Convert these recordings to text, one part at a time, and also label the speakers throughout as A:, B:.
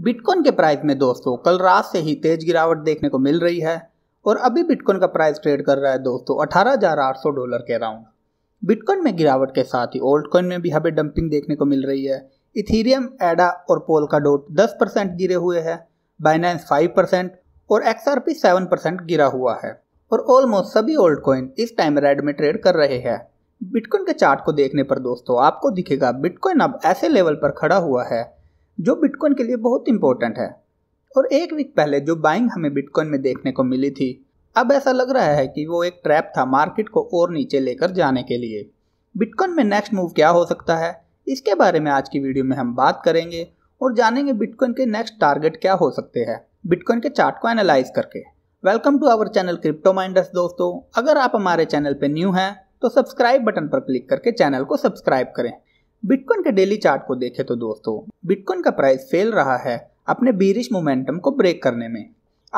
A: bitcoin के price में दोस्तों कल रात से ही तेज गिरावट देखने को मिल रही है और अभी बिटकॉइन का प्राइस ट्रेड कर रहा है दोस्तों अठारह डॉलर के अराउंड बिटकॉइन में गिरावट के साथ ही ओल्ड कॉइन में भी हमें डंपिंग देखने को मिल रही है इथीरियम एडा और पोल का डोट दस परसेंट गिरे हुए है बाइनेंस फाइव परसेंट और एक्स आर सेवन परसेंट गिरा हुआ है और ऑलमोस्ट सभी ओल्ड कॉइन इस टाइम रेड में ट्रेड कर रहे हैं बिटकॉइन के चार्ट को देखने पर दोस्तों आपको दिखेगा बिटकॉइन अब ऐसे लेवल पर खड़ा हुआ है जो बिटकॉइन के लिए बहुत इंपॉर्टेंट है और एक वीक पहले जो बाइंग हमें बिटकॉइन में देखने को मिली थी अब ऐसा लग रहा है कि वो एक ट्रैप था मार्केट को और नीचे लेकर जाने के लिए बिटकॉइन में नेक्स्ट मूव क्या हो सकता है इसके बारे में आज की वीडियो में हम बात करेंगे और जानेंगे बिटकॉइन के नेक्स्ट टारगेट क्या हो सकते हैं बिटकॉइन के चार्ट को एनालाइज करके welcome to our channel Crypto Minders दोस्तों अगर आप हमारे चैनल पर न्यू हैं तो सब्सक्राइब बटन पर क्लिक करके चैनल को सब्सक्राइब करें बिटकॉइन के डेली चार्ट को देखें तो दोस्तों बिटकॉइन का प्राइस फेल रहा है अपने बीरिश मोमेंटम को ब्रेक करने में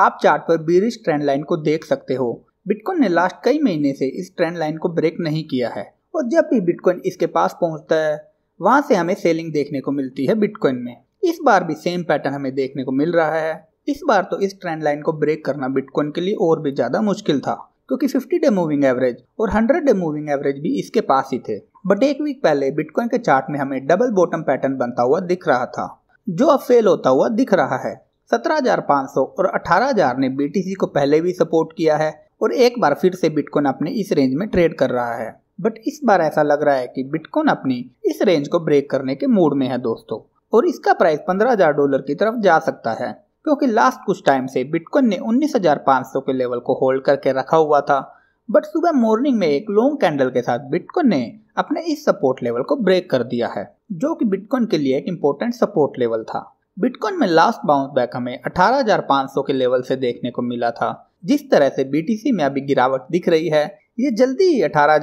A: आप चार्ट पर बीरिश ट्रेंड लाइन को देख सकते हो बिटकॉइन ने लास्ट कई महीने से इस ट्रेंड लाइन को ब्रेक नहीं किया है और जब भी बिटकॉइन इसके पास पहुंचता है वहां से हमें सेलिंग देखने को मिलती है बिटकॉइन में इस बार भी सेम पैटर्न हमें देखने को मिल रहा है इस बार तो इस ट्रेंड लाइन को ब्रेक करना बिटकॉइन के लिए और भी ज़्यादा मुश्किल था क्योंकि 50 डे मूविंग एवरेज और 100 डे मूविंग एवरेज भी इसके पास ही थे बट एक वीक पहले बिटकॉइन के चार्ट में हमें डबल बॉटम पैटर्न बनता हुआ दिख रहा था जो अब फेल होता हुआ दिख रहा है 17,500 और 18,000 ने BTC को पहले भी सपोर्ट किया है और एक बार फिर से बिटकॉइन अपने इस रेंज में ट्रेड कर रहा है बट इस बार ऐसा लग रहा है कि बिटकॉइन अपनी इस रेंज को ब्रेक करने के मूड में है दोस्तों और इसका प्राइस 15,000 डॉलर की तरफ जा सकता है क्योंकि लास्ट कुछ टाइम से बिटकॉइन ने 19,500 के लेवल को होल्ड करके रखा हुआ था बट सुबह मॉर्निंग में एक लॉन्ग कैंडल के साथ बिटकॉइन ने अपने इस सपोर्ट लेवल को ब्रेक कर दिया है जो कि बिटकॉइन के लिए एक इम्पोर्टेंट सपोर्ट लेवल था बिटकॉइन में लास्ट बाउंस बैक हमें 18,500 के लेवल से देखने को मिला था जिस तरह से बीटीसी में अभी गिरावट दिख रही है ये जल्दी ही अठारह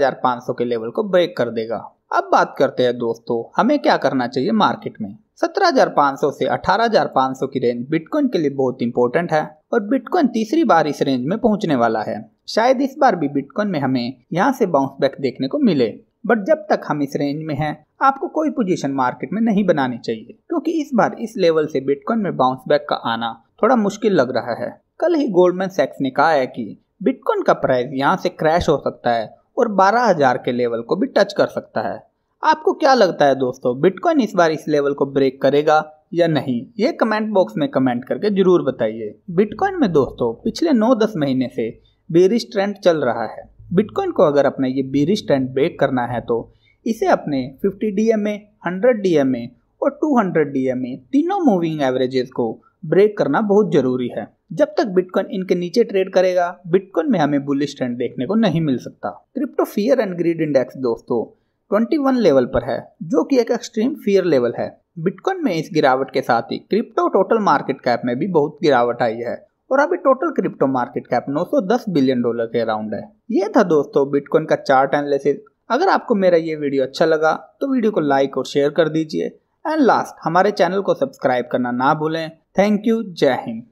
A: के लेवल को ब्रेक कर देगा अब बात करते हैं दोस्तों हमें क्या करना चाहिए मार्केट में 17,500 से 18,500 की रेंज बिटकॉइन के लिए बहुत इंपॉर्टेंट है और बिटकॉइन तीसरी बार इस रेंज में पहुंचने वाला है शायद इस बार भी बिटकॉइन में हमें यहाँ से बाउंस बैक देखने को मिले बट जब तक हम इस रेंज में हैं आपको कोई पोजीशन मार्केट में नहीं बनानी चाहिए क्योंकि इस बार इस लेवल से बिटकॉइन में बाउंस बैक का आना थोड़ा मुश्किल लग रहा है कल ही गोल्डमैन सेक्स ने कहा है कि बिटकॉइन का प्राइस यहाँ से क्रैश हो सकता है और 12000 के लेवल को भी टच कर सकता है आपको क्या लगता है दोस्तों बिटकॉइन इस बार इस लेवल को ब्रेक करेगा या नहीं ये कमेंट बॉक्स में कमेंट करके ज़रूर बताइए बिटकॉइन में दोस्तों पिछले 9-10 महीने से बेरिश ट्रेंड चल रहा है बिटकॉइन को अगर अपने ये बेरिश ट्रेंड ब्रेक करना है तो इसे अपने 50 D M A hundred D M A और 200 डी एम ए तीनों मूविंग एवरेजेस को ब्रेक करना बहुत ज़रूरी है जब तक बिटकॉइन इनके नीचे ट्रेड करेगा बिटकॉइन में हमें बुलिश ट्रेंड देखने को नहीं मिल सकता crypto fear and greed index दोस्तों 21 लेवल पर है जो कि एक एक्सट्रीम फियर लेवल है बिटकॉइन में इस गिरावट के साथ ही क्रिप्टो टोटल मार्केट कैप में भी बहुत गिरावट आई है और अभी total crypto market cap 910 billion dollar के अराउंड है ये था दोस्तों बिटकॉइन का चार्ट एनालिसिस अगर आपको मेरा ये वीडियो अच्छा लगा तो वीडियो को लाइक और शेयर कर दीजिए एंड लास्ट हमारे चैनल को सब्सक्राइब करना ना भूलें थैंक यू जय हिंद